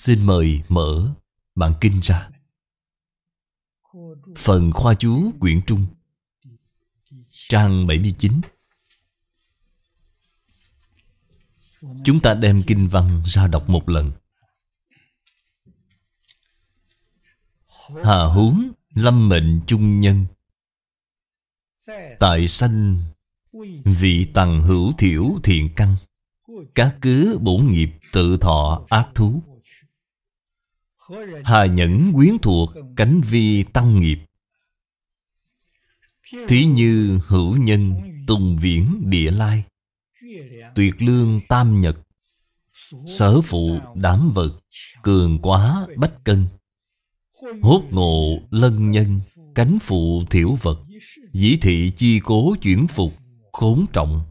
Xin mời mở bản kinh ra Phần khoa chú quyển trung Trang 79 Chúng ta đem kinh văn ra đọc một lần Hà huống lâm mệnh trung nhân Tại sanh Vị tằng hữu thiểu thiện căn Các cứ bổn nghiệp tự thọ ác thú Hà nhẫn quyến thuộc cánh vi tăng nghiệp Thí như hữu nhân tùng viễn địa lai Tuyệt lương tam nhật Sở phụ đám vật Cường quá bách cân Hốt ngộ lân nhân Cánh phụ thiểu vật Dĩ thị chi cố chuyển phục Khốn trọng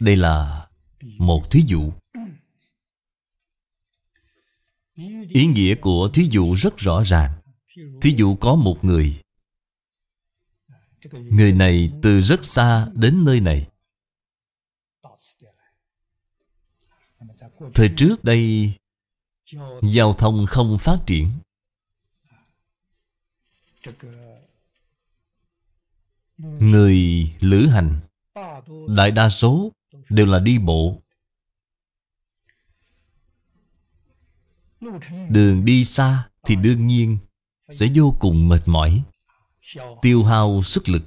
Đây là một thí dụ Ý nghĩa của thí dụ rất rõ ràng Thí dụ có một người Người này từ rất xa đến nơi này Thời trước đây Giao thông không phát triển Người lữ hành Đại đa số đều là đi bộ Đường đi xa thì đương nhiên sẽ vô cùng mệt mỏi Tiêu hao sức lực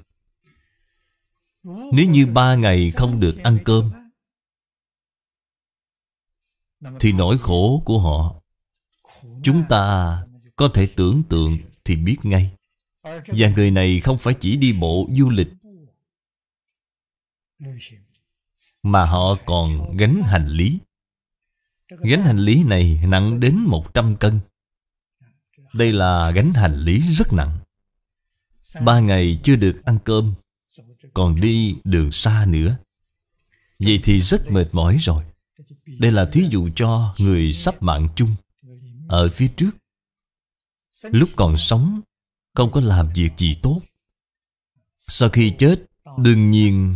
Nếu như ba ngày không được ăn cơm Thì nỗi khổ của họ Chúng ta có thể tưởng tượng thì biết ngay Và người này không phải chỉ đi bộ du lịch Mà họ còn gánh hành lý Gánh hành lý này nặng đến 100 cân Đây là gánh hành lý rất nặng Ba ngày chưa được ăn cơm Còn đi đường xa nữa Vậy thì rất mệt mỏi rồi Đây là thí dụ cho người sắp mạng chung Ở phía trước Lúc còn sống Không có làm việc gì tốt Sau khi chết Đương nhiên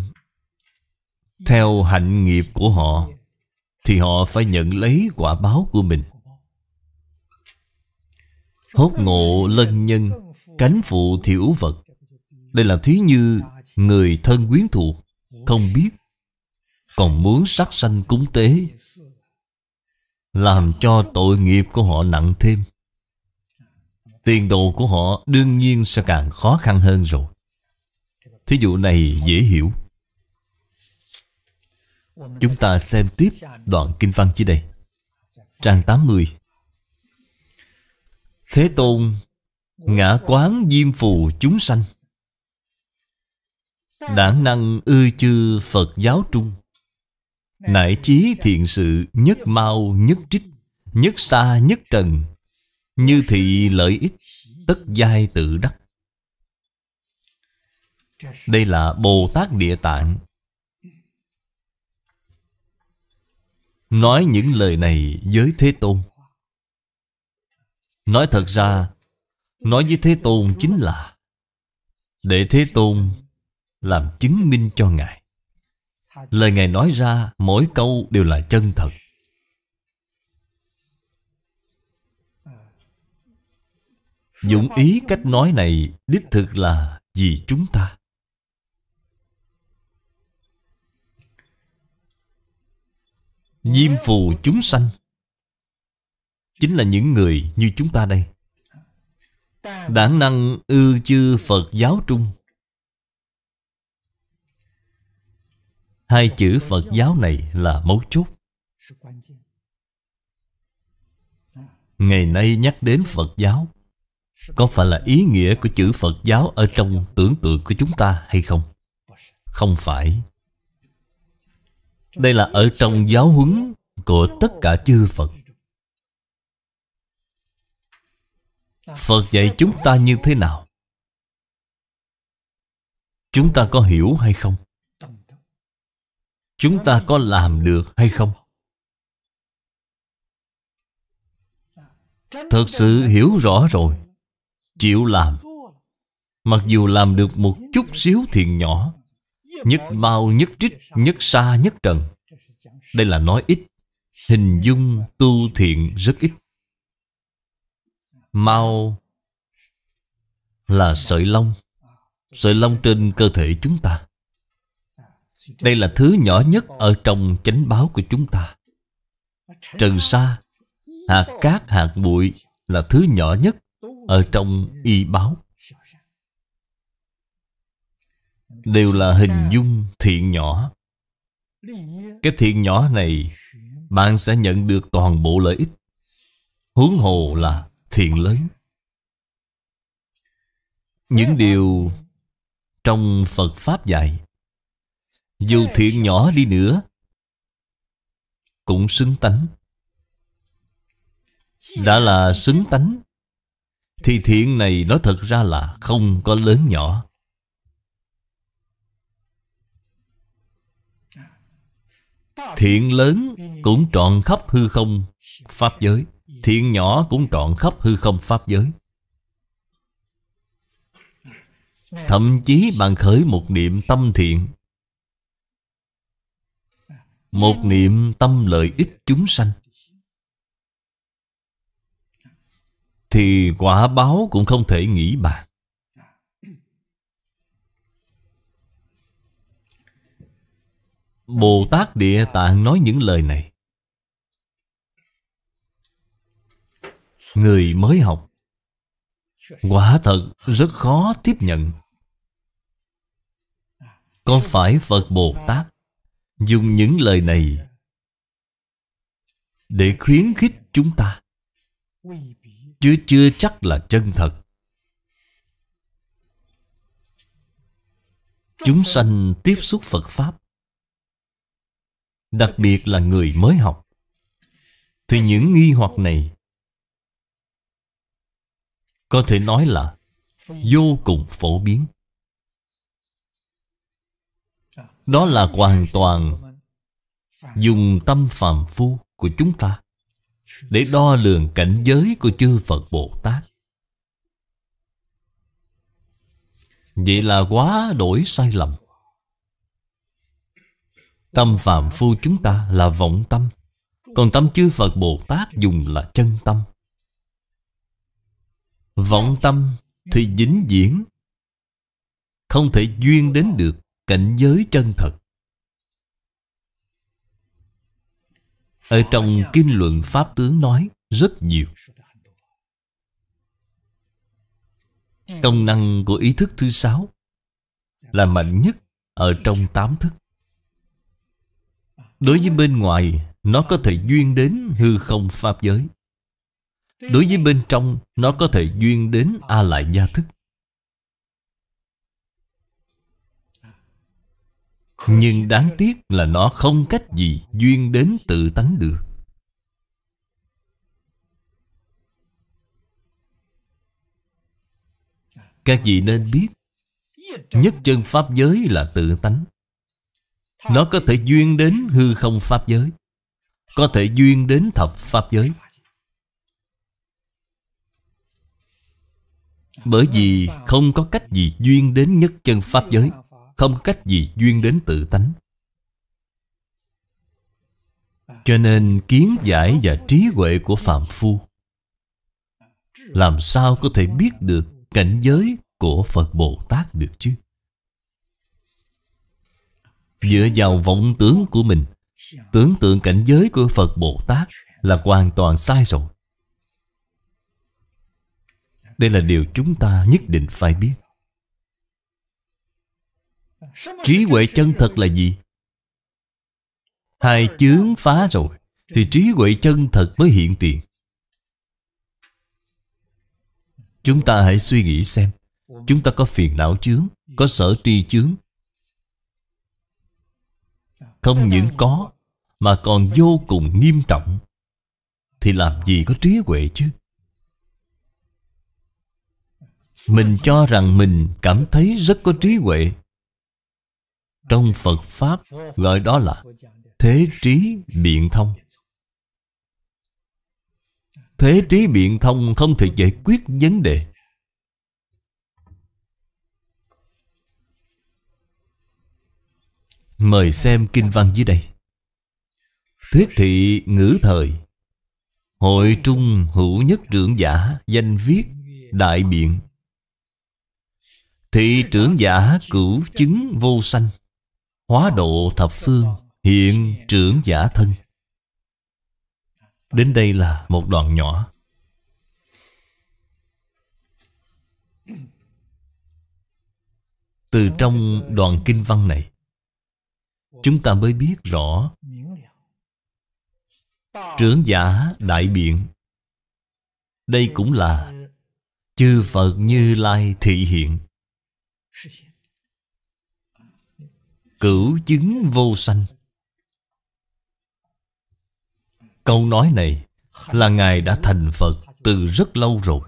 Theo hạnh nghiệp của họ thì họ phải nhận lấy quả báo của mình Hốt ngộ lân nhân Cánh phụ thiểu vật Đây là thí như Người thân quyến thuộc Không biết Còn muốn sát sanh cúng tế Làm cho tội nghiệp của họ nặng thêm Tiền đồ của họ đương nhiên sẽ càng khó khăn hơn rồi Thí dụ này dễ hiểu Chúng ta xem tiếp đoạn kinh văn dưới đây Trang 80 Thế Tôn Ngã quán diêm phù chúng sanh Đảng năng ư chư Phật giáo trung Nải chí thiện sự nhất mau nhất trích Nhất xa nhất trần Như thị lợi ích tất giai tự đắc Đây là Bồ Tát Địa Tạng Nói những lời này với Thế Tôn Nói thật ra Nói với Thế Tôn chính là Để Thế Tôn Làm chứng minh cho Ngài Lời Ngài nói ra Mỗi câu đều là chân thật Dụng ý cách nói này Đích thực là vì chúng ta Diêm phù chúng sanh Chính là những người như chúng ta đây Đảng năng ư chư Phật giáo trung Hai chữ Phật giáo này là mấu chốt Ngày nay nhắc đến Phật giáo Có phải là ý nghĩa của chữ Phật giáo Ở trong tưởng tượng của chúng ta hay không? Không phải đây là ở trong giáo huấn của tất cả chư Phật Phật dạy chúng ta như thế nào? Chúng ta có hiểu hay không? Chúng ta có làm được hay không? Thật sự hiểu rõ rồi Chịu làm Mặc dù làm được một chút xíu thiện nhỏ Nhất mau nhất trích nhất xa nhất trần Đây là nói ít Hình dung tu thiện rất ít Mau là sợi lông Sợi lông trên cơ thể chúng ta Đây là thứ nhỏ nhất ở trong chánh báo của chúng ta Trần xa hạt cát, hạt bụi là thứ nhỏ nhất ở trong y báo đều là hình dung thiện nhỏ cái thiện nhỏ này bạn sẽ nhận được toàn bộ lợi ích huống hồ là thiện lớn những điều trong phật pháp dạy dù thiện nhỏ đi nữa cũng xứng tánh đã là xứng tánh thì thiện này nó thật ra là không có lớn nhỏ Thiện lớn cũng trọn khắp hư không Pháp giới Thiện nhỏ cũng trọn khắp hư không Pháp giới Thậm chí bạn khởi một niệm tâm thiện Một niệm tâm lợi ích chúng sanh Thì quả báo cũng không thể nghĩ bàn Bồ Tát Địa Tạng nói những lời này Người mới học Quả thật rất khó tiếp nhận Có phải Phật Bồ Tát Dùng những lời này Để khuyến khích chúng ta Chứ chưa chắc là chân thật Chúng sanh tiếp xúc Phật Pháp đặc biệt là người mới học thì những nghi hoặc này có thể nói là vô cùng phổ biến đó là hoàn toàn dùng tâm phàm phu của chúng ta để đo lường cảnh giới của chư Phật Bồ Tát. Vậy là quá đổi sai lầm. Tâm phàm phu chúng ta là vọng tâm Còn tâm chư Phật Bồ Tát dùng là chân tâm Vọng tâm thì dính diễn Không thể duyên đến được cảnh giới chân thật Ở trong kinh luận Pháp Tướng nói rất nhiều Công năng của ý thức thứ sáu Là mạnh nhất ở trong tám thức Đối với bên ngoài Nó có thể duyên đến hư không pháp giới Đối với bên trong Nó có thể duyên đến A-lại gia thức Nhưng đáng tiếc là nó không cách gì duyên đến tự tánh được Các vị nên biết Nhất chân Pháp giới là tự tánh nó có thể duyên đến hư không Pháp giới Có thể duyên đến thập Pháp giới Bởi vì không có cách gì duyên đến nhất chân Pháp giới Không có cách gì duyên đến tự tánh Cho nên kiến giải và trí huệ của Phạm Phu Làm sao có thể biết được cảnh giới của Phật Bồ Tát được chứ? Dựa vào vọng tưởng của mình Tưởng tượng cảnh giới của Phật Bồ Tát Là hoàn toàn sai rồi Đây là điều chúng ta nhất định phải biết Trí huệ chân thật là gì? Hai chướng phá rồi Thì trí huệ chân thật mới hiện tiền Chúng ta hãy suy nghĩ xem Chúng ta có phiền não chướng Có sở tri chướng không những có Mà còn vô cùng nghiêm trọng Thì làm gì có trí huệ chứ Mình cho rằng mình cảm thấy rất có trí huệ Trong Phật Pháp gọi đó là Thế trí biện thông Thế trí biện thông không thể giải quyết vấn đề Mời xem kinh văn dưới đây Thuyết thị ngữ thời Hội trung hữu nhất trưởng giả Danh viết đại biện Thị trưởng giả cửu chứng vô sanh Hóa độ thập phương Hiện trưởng giả thân Đến đây là một đoạn nhỏ Từ trong đoạn kinh văn này Chúng ta mới biết rõ Trưởng giả đại biện Đây cũng là Chư Phật Như Lai thị hiện Cửu chứng vô sanh Câu nói này là Ngài đã thành Phật từ rất lâu rồi.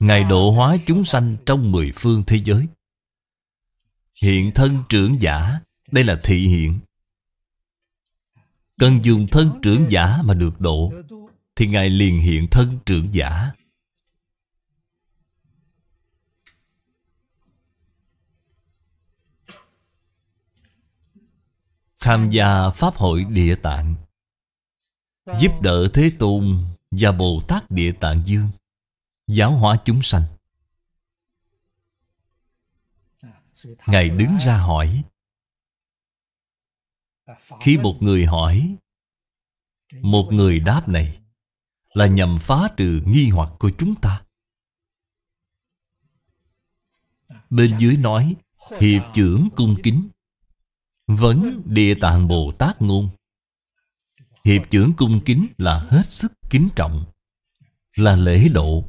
Ngài độ hóa chúng sanh trong mười phương thế giới. Hiện thân trưởng giả Đây là thị hiện Cần dùng thân trưởng giả mà được độ Thì Ngài liền hiện thân trưởng giả Tham gia Pháp hội Địa Tạng Giúp đỡ Thế Tôn và Bồ Tát Địa Tạng Dương Giáo hóa chúng sanh ngài đứng ra hỏi khi một người hỏi một người đáp này là nhằm phá trừ nghi hoặc của chúng ta bên dưới nói hiệp trưởng cung kính vấn địa tạng bồ tát ngôn hiệp trưởng cung kính là hết sức kính trọng là lễ độ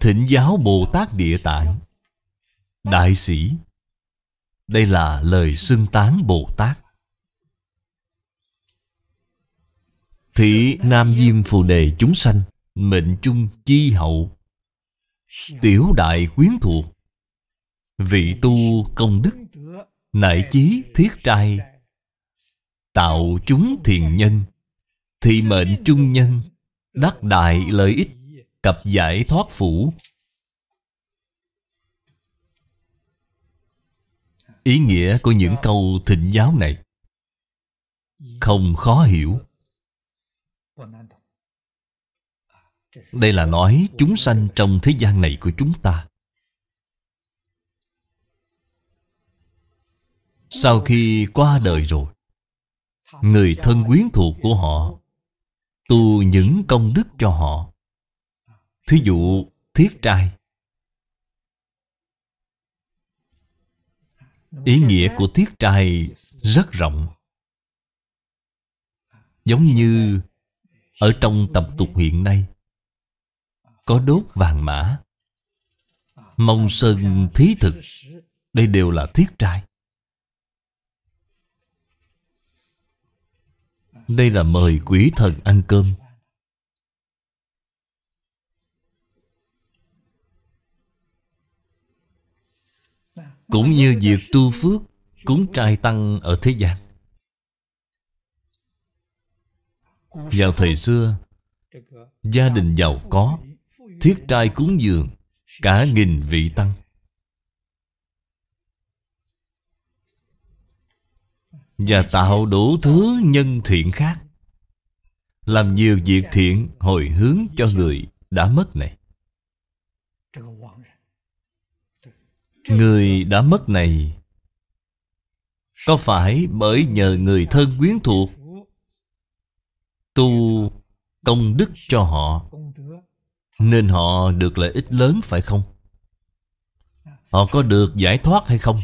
thỉnh giáo bồ tát địa tạng Đại sĩ Đây là lời xưng tán Bồ Tát Thị Nam Diêm Phù Đề chúng sanh Mệnh chung chi hậu Tiểu đại quyến thuộc Vị tu công đức Nại chí thiết trai Tạo chúng thiền nhân Thị mệnh trung nhân Đắc đại lợi ích Cập giải thoát phủ ý nghĩa của những câu thịnh giáo này không khó hiểu đây là nói chúng sanh trong thế gian này của chúng ta sau khi qua đời rồi người thân quyến thuộc của họ tu những công đức cho họ thí dụ thiết trai Ý nghĩa của thiết trai rất rộng Giống như ở trong tập tục hiện nay Có đốt vàng mã Mông sơn thí thực Đây đều là thiết trai Đây là mời quỷ thần ăn cơm Cũng như việc tu phước Cúng trai tăng ở thế gian Vào thời xưa Gia đình giàu có Thiết trai cúng dường Cả nghìn vị tăng Và tạo đủ thứ nhân thiện khác Làm nhiều việc thiện hồi hướng cho người đã mất này Người đã mất này Có phải bởi nhờ người thân quyến thuộc Tu công đức cho họ Nên họ được lợi ích lớn phải không? Họ có được giải thoát hay không?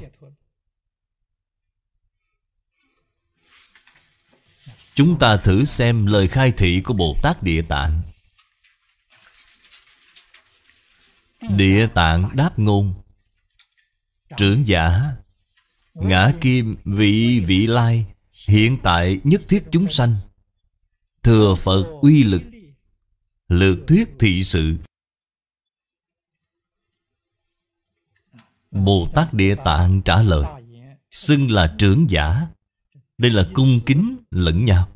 Chúng ta thử xem lời khai thị của Bồ Tát Địa Tạng Địa Tạng đáp ngôn Trưởng giả Ngã kim vị vị lai Hiện tại nhất thiết chúng sanh Thừa Phật uy lực Lược thuyết thị sự Bồ Tát Địa Tạng trả lời Xưng là trưởng giả Đây là cung kính lẫn nhau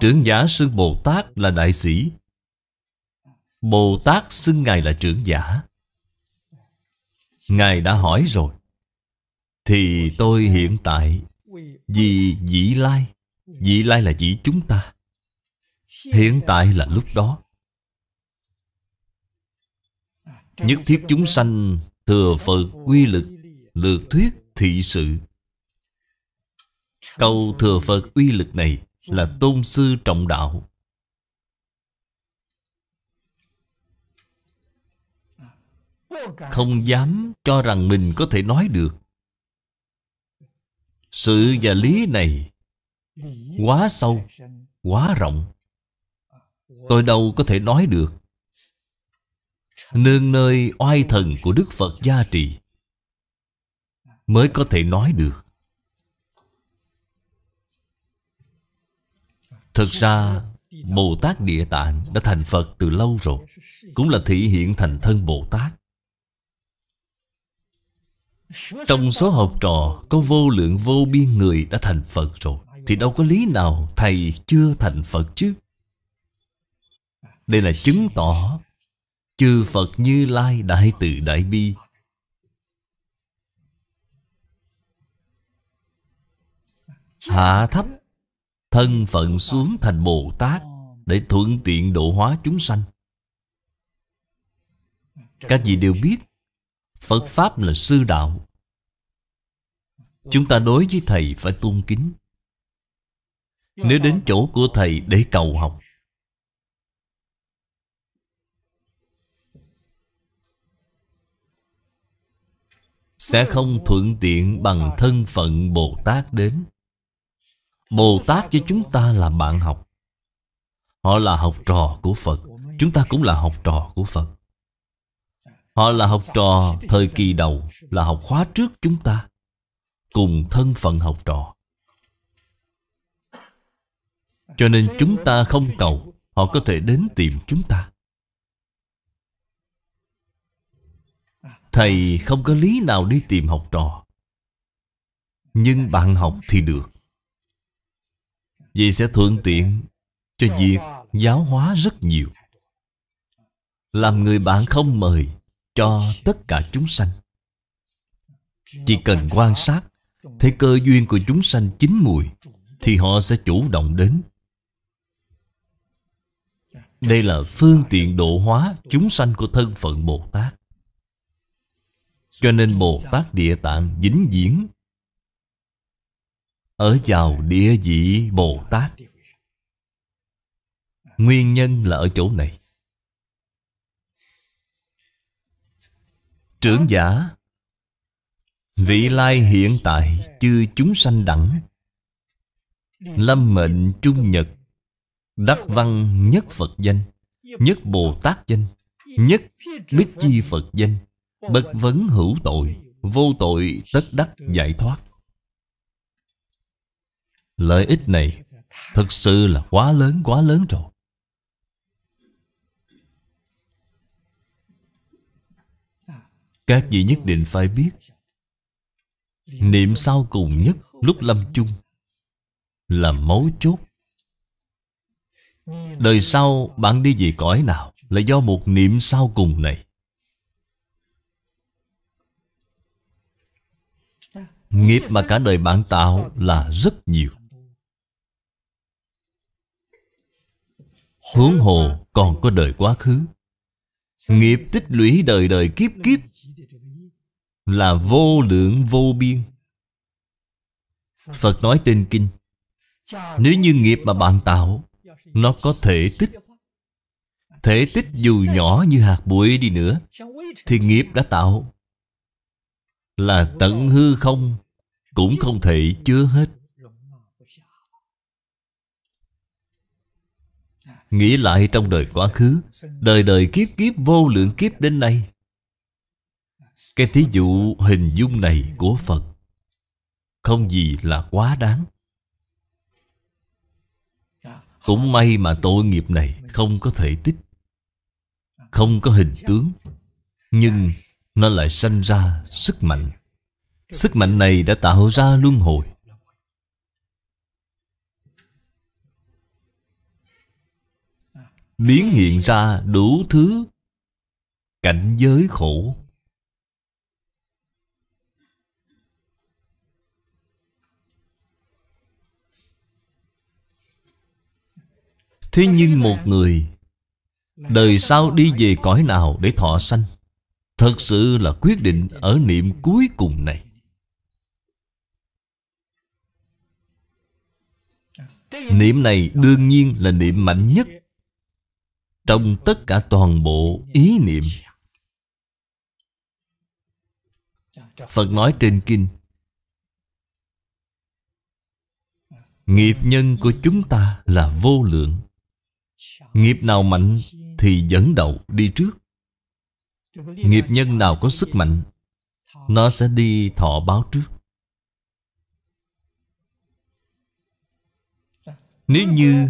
Trưởng giả xưng Bồ Tát là đại sĩ Bồ Tát xưng Ngài là trưởng giả Ngài đã hỏi rồi Thì tôi hiện tại Vì dĩ lai Dĩ lai là chỉ chúng ta Hiện tại là lúc đó Nhất thiết chúng sanh Thừa Phật quy lực Lược thuyết thị sự Câu thừa Phật uy lực này Là tôn sư trọng đạo Không dám cho rằng mình có thể nói được Sự và lý này Quá sâu Quá rộng Tôi đâu có thể nói được Nương nơi oai thần của Đức Phật gia trì Mới có thể nói được Thực ra Bồ Tát Địa Tạng đã thành Phật từ lâu rồi Cũng là thị hiện thành thân Bồ Tát trong số học trò Có vô lượng vô biên người đã thành Phật rồi Thì đâu có lý nào Thầy chưa thành Phật chứ Đây là chứng tỏ Chư Phật Như Lai Đại Từ Đại Bi Hạ thấp Thân phận xuống thành Bồ Tát Để thuận tiện độ hóa chúng sanh Các vị đều biết Phật Pháp là sư đạo Chúng ta đối với Thầy phải tôn kính Nếu đến chỗ của Thầy để cầu học Sẽ không thuận tiện bằng thân phận Bồ Tát đến Bồ Tát với chúng ta là bạn học Họ là học trò của Phật Chúng ta cũng là học trò của Phật Họ là học trò thời kỳ đầu Là học khóa trước chúng ta Cùng thân phận học trò Cho nên chúng ta không cầu Họ có thể đến tìm chúng ta Thầy không có lý nào đi tìm học trò Nhưng bạn học thì được Vậy sẽ thuận tiện Cho việc giáo hóa rất nhiều Làm người bạn không mời cho tất cả chúng sanh chỉ cần quan sát thấy cơ duyên của chúng sanh chín mùi thì họ sẽ chủ động đến đây là phương tiện độ hóa chúng sanh của thân phận bồ tát cho nên bồ tát địa tạng dính diễn ở vào địa vị bồ tát nguyên nhân là ở chỗ này Trưởng giả Vị lai hiện tại chưa chúng sanh đẳng Lâm mệnh trung nhật Đắc văn nhất Phật danh Nhất Bồ Tát danh Nhất Bích Chi Phật danh Bất vấn hữu tội Vô tội tất đắc giải thoát Lợi ích này Thật sự là quá lớn quá lớn rồi Các vị nhất định phải biết Niệm sau cùng nhất lúc lâm chung Là mấu chốt Đời sau bạn đi về cõi nào Là do một niệm sau cùng này Nghiệp mà cả đời bạn tạo là rất nhiều hướng hồ còn có đời quá khứ Nghiệp tích lũy đời đời kiếp kiếp là vô lượng vô biên Phật nói trên kinh Nếu như nghiệp mà bạn tạo Nó có thể tích Thể tích dù nhỏ như hạt bụi đi nữa Thì nghiệp đã tạo Là tận hư không Cũng không thể chứa hết Nghĩ lại trong đời quá khứ Đời đời kiếp kiếp vô lượng kiếp đến nay cái thí dụ hình dung này của Phật Không gì là quá đáng Cũng may mà tội nghiệp này không có thể tích Không có hình tướng Nhưng nó lại sanh ra sức mạnh Sức mạnh này đã tạo ra luân hồi Biến hiện ra đủ thứ Cảnh giới khổ Thế nhưng một người Đời sau đi về cõi nào để thọ sanh Thật sự là quyết định ở niệm cuối cùng này Niệm này đương nhiên là niệm mạnh nhất Trong tất cả toàn bộ ý niệm Phật nói trên kinh Nghiệp nhân của chúng ta là vô lượng Nghiệp nào mạnh thì dẫn đầu đi trước Nghiệp nhân nào có sức mạnh Nó sẽ đi thọ báo trước Nếu như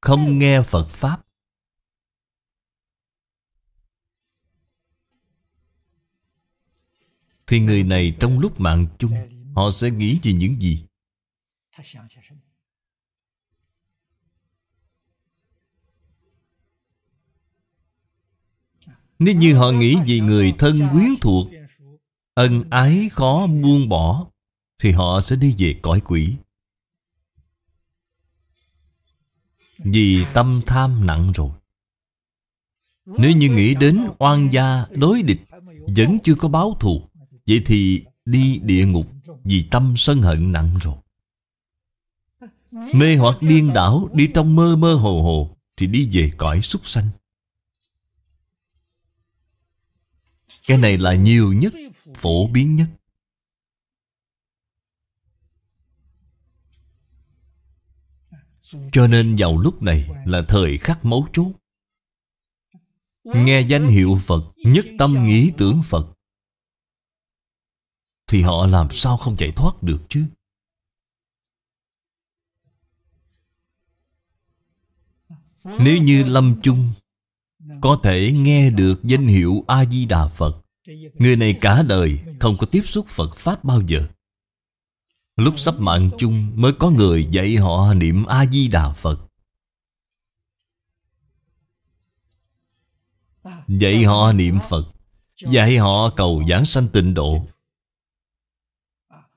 không nghe Phật Pháp Thì người này trong lúc mạng chung Họ sẽ nghĩ về những gì Nếu như họ nghĩ vì người thân quyến thuộc Ân ái khó buông bỏ Thì họ sẽ đi về cõi quỷ Vì tâm tham nặng rồi Nếu như nghĩ đến oan gia đối địch Vẫn chưa có báo thù Vậy thì đi địa ngục Vì tâm sân hận nặng rồi Mê hoặc điên đảo Đi trong mơ mơ hồ hồ Thì đi về cõi súc sanh Cái này là nhiều nhất, phổ biến nhất. Cho nên vào lúc này là thời khắc mấu chốt. Nghe danh hiệu Phật, nhất tâm nghĩ tưởng Phật. Thì họ làm sao không chạy thoát được chứ? Nếu như lâm chung có thể nghe được danh hiệu A-di-đà Phật Người này cả đời không có tiếp xúc Phật Pháp bao giờ Lúc sắp mạng chung mới có người dạy họ niệm A-di-đà Phật Dạy họ niệm Phật Dạy họ cầu giảng sanh tịnh độ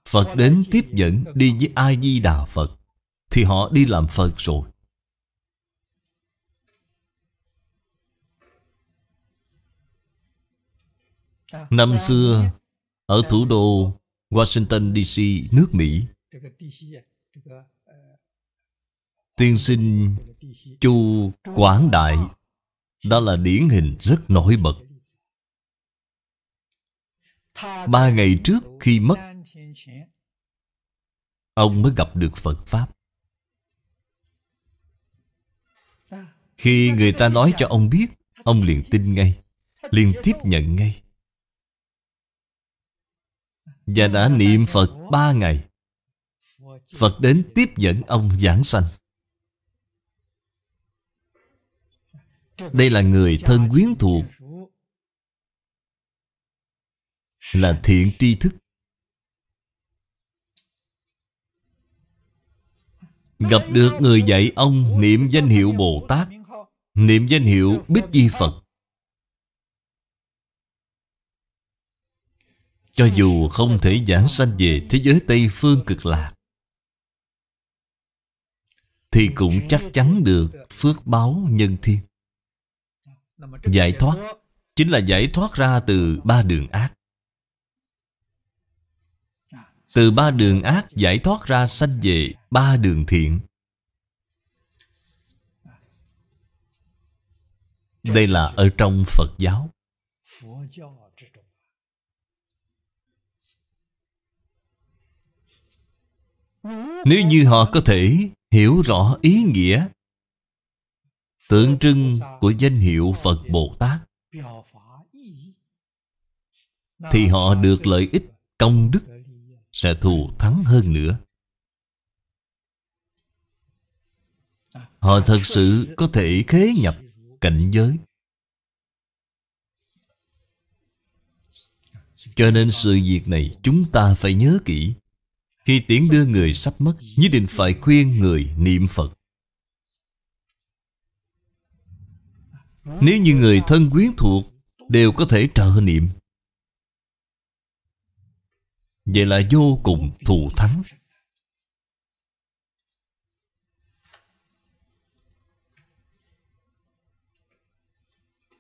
Phật đến tiếp dẫn đi với A-di-đà Phật Thì họ đi làm Phật rồi Ờ, Năm xưa, ở thủ đô Washington DC, nước Mỹ, à, ờ, tiên sinh Chu Quảng Đại ờ, đó là điển hình rất nổi bật. Ba ngày trước khi mất, ông mới gặp được Phật Pháp. À, khi người ta nói cho ông biết, ông liền tin ngay, liền tiếp nhận ngay. Và đã niệm Phật ba ngày Phật đến tiếp dẫn ông giảng sanh Đây là người thân quyến thuộc Là thiện tri thức Gặp được người dạy ông niệm danh hiệu Bồ Tát Niệm danh hiệu Bích Di Phật Cho dù không thể giảng sanh về thế giới Tây Phương cực lạc Thì cũng chắc chắn được phước báo nhân thiên Giải thoát Chính là giải thoát ra từ ba đường ác Từ ba đường ác giải thoát ra sanh về ba đường thiện Đây là ở trong Phật giáo Nếu như họ có thể hiểu rõ ý nghĩa Tượng trưng của danh hiệu Phật Bồ Tát Thì họ được lợi ích công đức Sẽ thù thắng hơn nữa Họ thật sự có thể khế nhập cảnh giới Cho nên sự việc này chúng ta phải nhớ kỹ khi tiễn đưa người sắp mất Nhất định phải khuyên người niệm Phật Nếu như người thân quyến thuộc Đều có thể trợ niệm Vậy là vô cùng thù thắng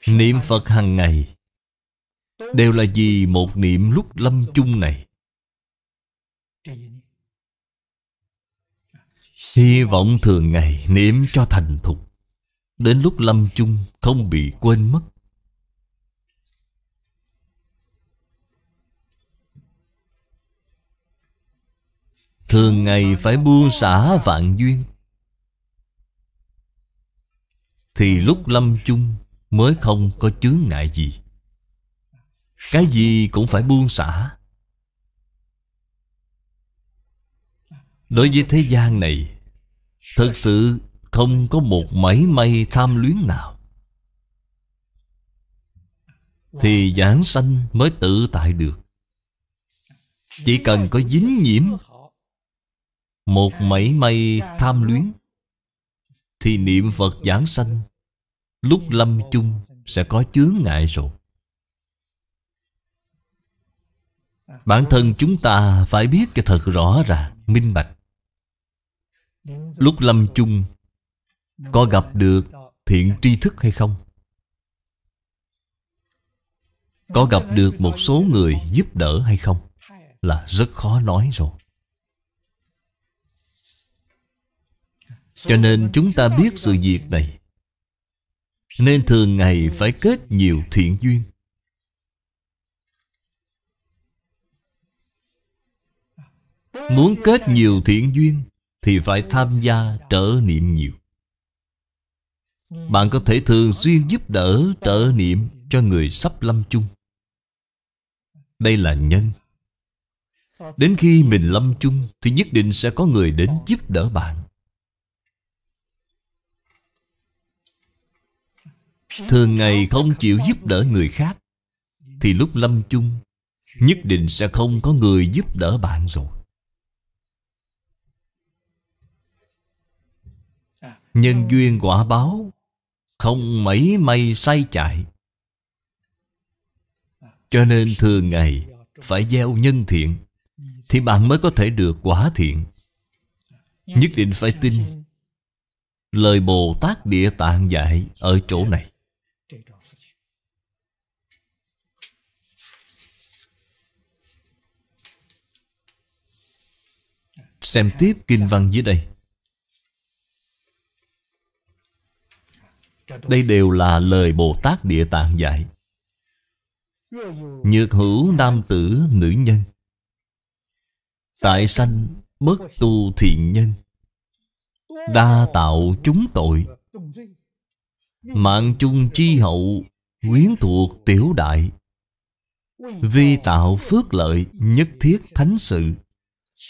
Niệm Phật hàng ngày Đều là vì một niệm lúc lâm chung này Hy vọng thường ngày niệm cho thành thục Đến lúc lâm chung không bị quên mất Thường ngày phải buông xả vạn duyên Thì lúc lâm chung mới không có chướng ngại gì Cái gì cũng phải buông xả Đối với thế gian này Thật sự không có một mảy may tham luyến nào Thì giảng sanh mới tự tại được Chỉ cần có dính nhiễm Một mảy may tham luyến Thì niệm Phật giảng sanh Lúc lâm chung sẽ có chướng ngại rồi Bản thân chúng ta phải biết cho thật rõ ràng, minh bạch Lúc lâm chung Có gặp được thiện tri thức hay không? Có gặp được một số người giúp đỡ hay không? Là rất khó nói rồi Cho nên chúng ta biết sự việc này Nên thường ngày phải kết nhiều thiện duyên Muốn kết nhiều thiện duyên thì phải tham gia trở niệm nhiều Bạn có thể thường xuyên giúp đỡ trở niệm cho người sắp lâm chung Đây là nhân Đến khi mình lâm chung Thì nhất định sẽ có người đến giúp đỡ bạn Thường ngày không chịu giúp đỡ người khác Thì lúc lâm chung Nhất định sẽ không có người giúp đỡ bạn rồi Nhân duyên quả báo Không mấy may say chạy Cho nên thường ngày Phải gieo nhân thiện Thì bạn mới có thể được quả thiện Nhất định phải tin Lời Bồ Tát Địa Tạng dạy Ở chỗ này Xem tiếp kinh văn dưới đây Đây đều là lời Bồ Tát Địa Tạng dạy Nhược hữu nam tử nữ nhân Tại sanh bất tu thiện nhân Đa tạo chúng tội Mạng chung chi hậu Quyến thuộc tiểu đại Vi tạo phước lợi Nhất thiết thánh sự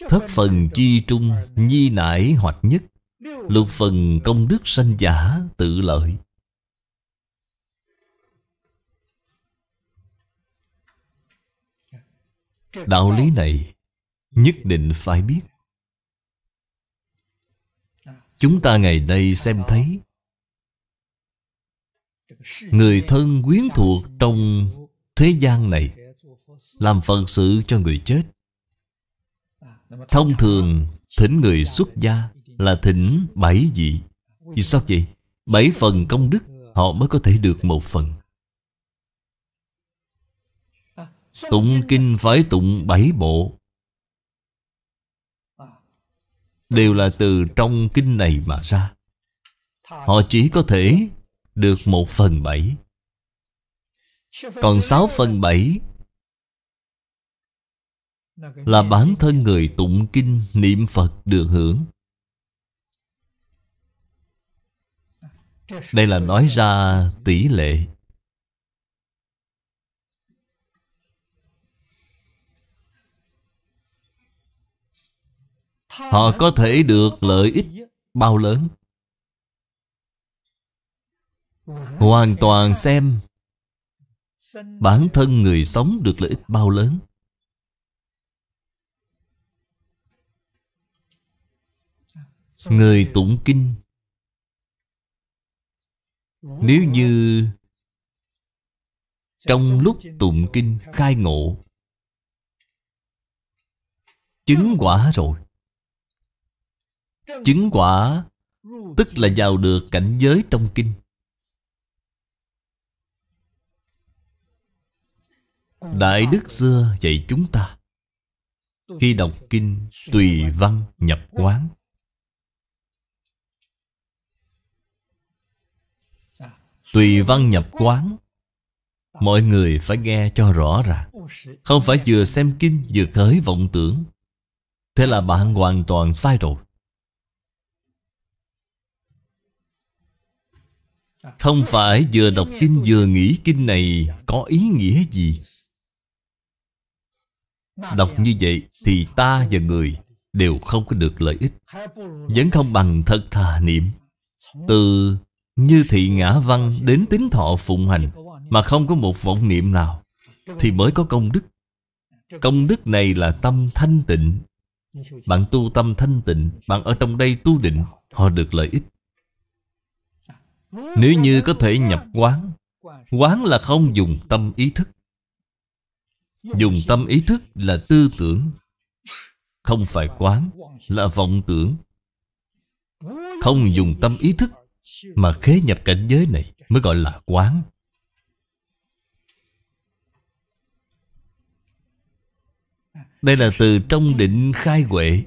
Thất phần chi trung Nhi nải hoặc nhất Lục phần công đức sanh giả tự lợi Đạo lý này nhất định phải biết Chúng ta ngày nay xem thấy Người thân quyến thuộc trong thế gian này Làm phần sự cho người chết Thông thường thỉnh người xuất gia là thỉnh bảy vị Vì sao vậy? Bảy phần công đức họ mới có thể được một phần Tụng kinh phải tụng bảy bộ Đều là từ trong kinh này mà ra Họ chỉ có thể được một phần bảy Còn sáu phần bảy Là bản thân người tụng kinh niệm Phật được hưởng Đây là nói ra tỷ lệ Họ có thể được lợi ích bao lớn Hoàn toàn xem Bản thân người sống được lợi ích bao lớn Người tụng kinh Nếu như Trong lúc tụng kinh khai ngộ Chứng quả rồi Chứng quả Tức là vào được cảnh giới trong kinh Đại Đức xưa dạy chúng ta Khi đọc kinh tùy văn nhập quán Tùy văn nhập quán Mọi người phải nghe cho rõ ràng Không phải vừa xem kinh vừa khởi vọng tưởng Thế là bạn hoàn toàn sai rồi Không phải vừa đọc kinh vừa nghĩ kinh này có ý nghĩa gì Đọc như vậy thì ta và người đều không có được lợi ích Vẫn không bằng thật thà niệm Từ như thị ngã văn đến tính thọ phụng hành Mà không có một vọng niệm nào Thì mới có công đức Công đức này là tâm thanh tịnh Bạn tu tâm thanh tịnh Bạn ở trong đây tu định Họ được lợi ích nếu như có thể nhập quán Quán là không dùng tâm ý thức Dùng tâm ý thức là tư tưởng Không phải quán Là vọng tưởng Không dùng tâm ý thức Mà khế nhập cảnh giới này Mới gọi là quán Đây là từ trong định khai huệ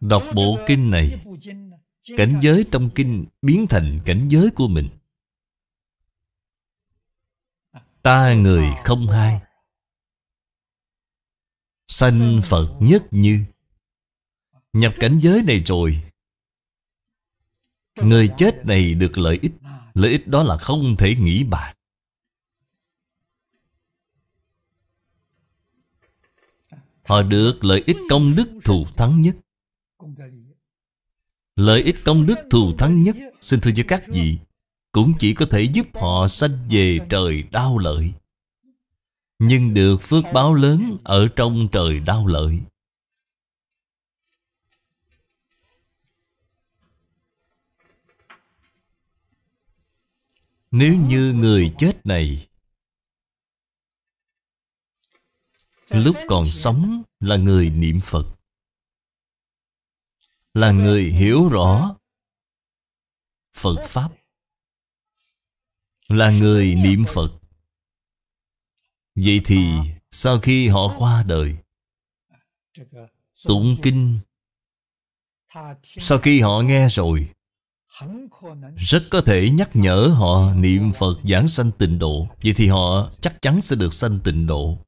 Đọc bộ kinh này Cảnh giới trong kinh biến thành cảnh giới của mình Ta người không hai Sanh Phật nhất như Nhập cảnh giới này rồi Người chết này được lợi ích Lợi ích đó là không thể nghĩ bạc Họ được lợi ích công đức thù thắng nhất Lợi ích công đức thù thắng nhất Xin thưa với các vị Cũng chỉ có thể giúp họ sanh về trời đau lợi Nhưng được phước báo lớn Ở trong trời đau lợi Nếu như người chết này Lúc còn sống là người niệm Phật là người hiểu rõ Phật Pháp Là người niệm Phật Vậy thì sau khi họ qua đời Tụng kinh Sau khi họ nghe rồi Rất có thể nhắc nhở họ niệm Phật giảng sanh tịnh độ Vậy thì họ chắc chắn sẽ được sanh tịnh độ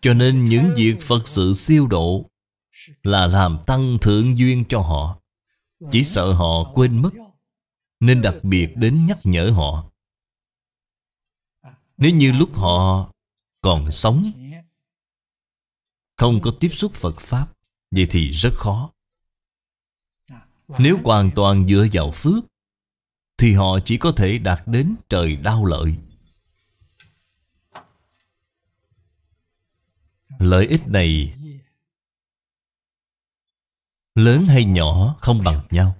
Cho nên những việc Phật sự siêu độ Là làm tăng thượng duyên cho họ Chỉ sợ họ quên mất Nên đặc biệt đến nhắc nhở họ Nếu như lúc họ còn sống Không có tiếp xúc Phật Pháp Vậy thì rất khó Nếu hoàn toàn dựa vào phước Thì họ chỉ có thể đạt đến trời đau lợi Lợi ích này lớn hay nhỏ không bằng nhau.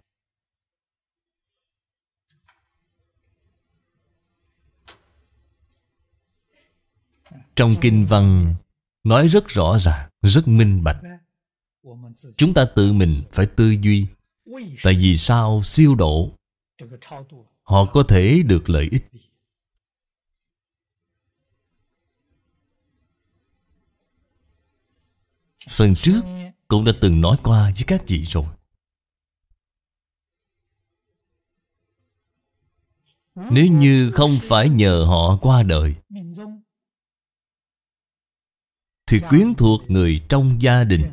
Trong kinh văn nói rất rõ ràng, rất minh bạch. Chúng ta tự mình phải tư duy. Tại vì sao siêu độ họ có thể được lợi ích Phần trước cũng đã từng nói qua với các vị rồi Nếu như không phải nhờ họ qua đời Thì quyến thuộc người trong gia đình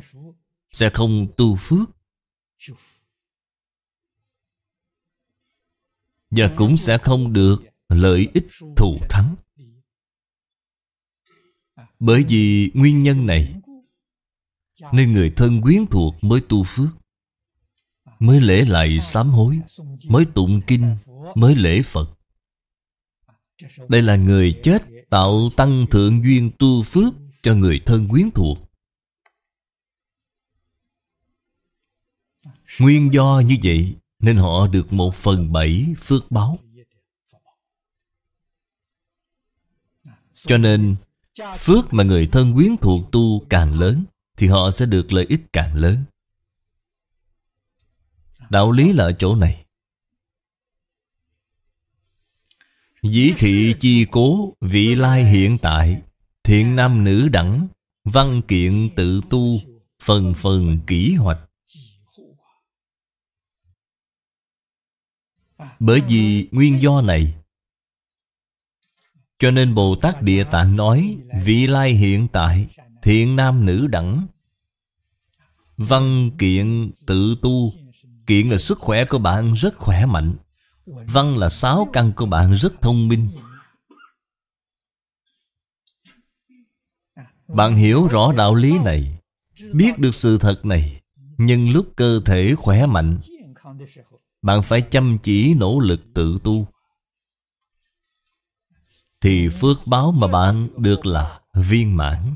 Sẽ không tu phước Và cũng sẽ không được lợi ích thù thắng Bởi vì nguyên nhân này nên người thân quyến thuộc mới tu phước Mới lễ lại sám hối Mới tụng kinh Mới lễ Phật Đây là người chết Tạo tăng thượng duyên tu phước Cho người thân quyến thuộc Nguyên do như vậy Nên họ được một phần bảy phước báo Cho nên Phước mà người thân quyến thuộc tu càng lớn thì họ sẽ được lợi ích càng lớn. Đạo lý là ở chỗ này. Dĩ thị chi cố, vị lai hiện tại, thiện nam nữ đẳng, văn kiện tự tu, phần phần kỹ hoạch. Bởi vì nguyên do này Cho nên Bồ Tát Địa Tạng nói Vị lai hiện tại thiện nam nữ đẳng Văn kiện tự tu Kiện là sức khỏe của bạn rất khỏe mạnh Văn là sáu căn của bạn rất thông minh Bạn hiểu rõ đạo lý này Biết được sự thật này nhưng lúc cơ thể khỏe mạnh Bạn phải chăm chỉ nỗ lực tự tu Thì phước báo mà bạn được là viên mãn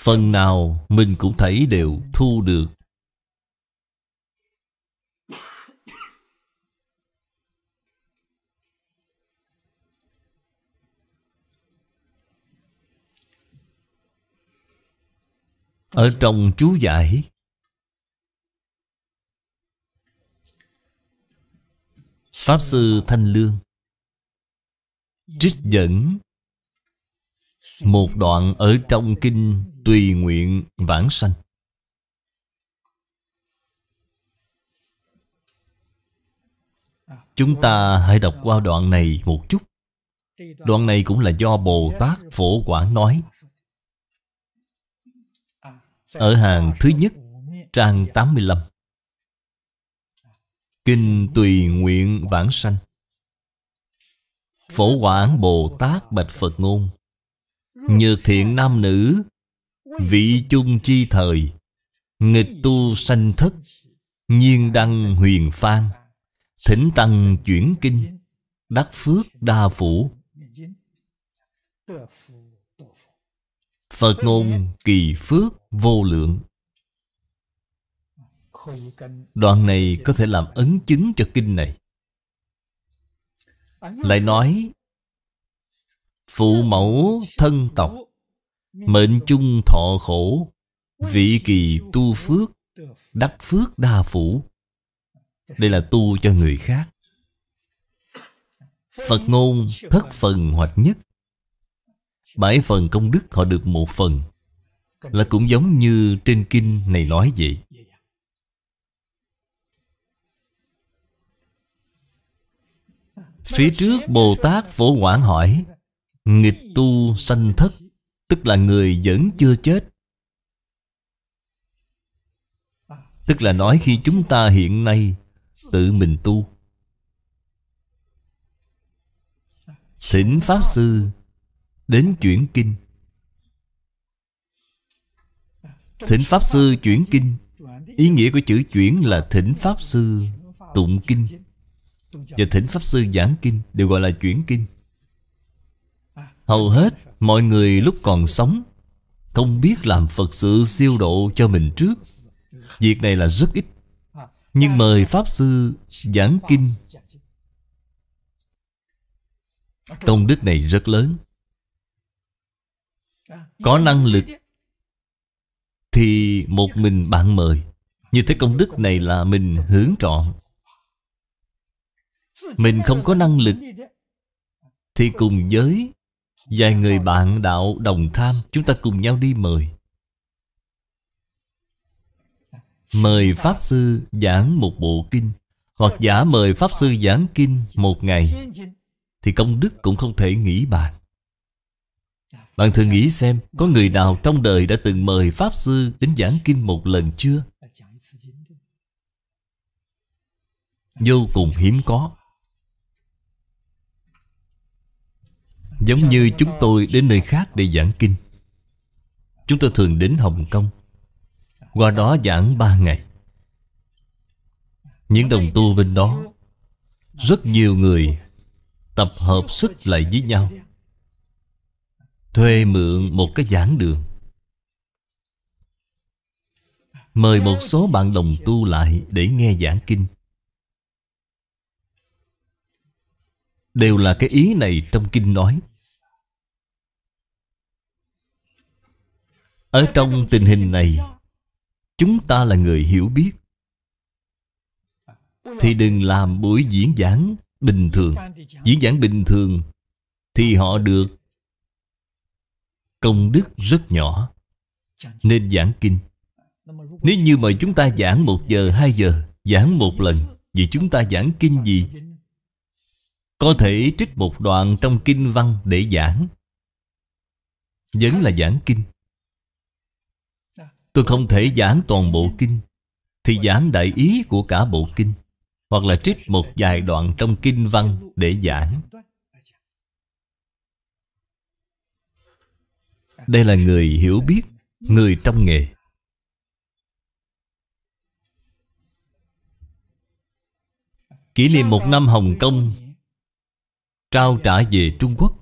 Phần nào mình cũng thấy đều thu được Ở trong chú giải Pháp Sư Thanh Lương Trích dẫn Một đoạn ở trong kinh tùy nguyện vãng sanh. Chúng ta hãy đọc qua đoạn này một chút. Đoạn này cũng là do Bồ Tát Phổ Quả nói. Ở hàng thứ nhất, trang 85. Kinh Tùy Nguyện Vãng Sanh Phổ Quảng Bồ Tát Bạch Phật Ngôn Nhược thiện nam nữ Vị chung chi thời Nghịch tu sanh thất Nhiên đăng huyền phan Thỉnh tăng chuyển kinh Đắc phước đa phủ Phật ngôn kỳ phước vô lượng Đoạn này có thể làm ấn chứng cho kinh này Lại nói Phụ mẫu thân tộc Mệnh chung thọ khổ Vị kỳ tu phước Đắc phước đa phủ Đây là tu cho người khác Phật ngôn thất phần hoặc nhất Bảy phần công đức họ được một phần Là cũng giống như trên kinh này nói vậy Phía trước Bồ Tát Phổ Quảng hỏi Nghịch tu sanh thất tức là người vẫn chưa chết tức là nói khi chúng ta hiện nay tự mình tu thỉnh pháp sư đến chuyển kinh thỉnh pháp sư chuyển kinh ý nghĩa của chữ chuyển là thỉnh pháp sư tụng kinh và thỉnh pháp sư giảng kinh đều gọi là chuyển kinh Hầu hết mọi người lúc còn sống Không biết làm Phật sự siêu độ cho mình trước Việc này là rất ít Nhưng mời Pháp Sư giảng kinh Công đức này rất lớn Có năng lực Thì một mình bạn mời Như thế công đức này là mình hưởng trọn Mình không có năng lực Thì cùng giới Vài người bạn đạo đồng tham Chúng ta cùng nhau đi mời Mời Pháp Sư giảng một bộ kinh Hoặc giả mời Pháp Sư giảng kinh một ngày Thì công đức cũng không thể nghĩ bàn Bạn thử nghĩ xem Có người nào trong đời đã từng mời Pháp Sư đến giảng kinh một lần chưa? Vô cùng hiếm có Giống như chúng tôi đến nơi khác để giảng kinh Chúng tôi thường đến Hồng Kông Qua đó giảng ba ngày Những đồng tu bên đó Rất nhiều người tập hợp sức lại với nhau Thuê mượn một cái giảng đường Mời một số bạn đồng tu lại để nghe giảng kinh Đều là cái ý này trong kinh nói Ở trong tình hình này Chúng ta là người hiểu biết Thì đừng làm buổi diễn giảng bình thường Diễn giảng bình thường Thì họ được Công đức rất nhỏ Nên giảng kinh Nếu như mà chúng ta giảng một giờ, hai giờ Giảng một lần Vì chúng ta giảng kinh gì Có thể trích một đoạn trong kinh văn để giảng Vẫn là giảng kinh Tôi không thể giảng toàn bộ kinh Thì giảng đại ý của cả bộ kinh Hoặc là trích một vài đoạn trong kinh văn để giảng Đây là người hiểu biết Người trong nghề Kỷ niệm một năm Hồng Kông Trao trả về Trung Quốc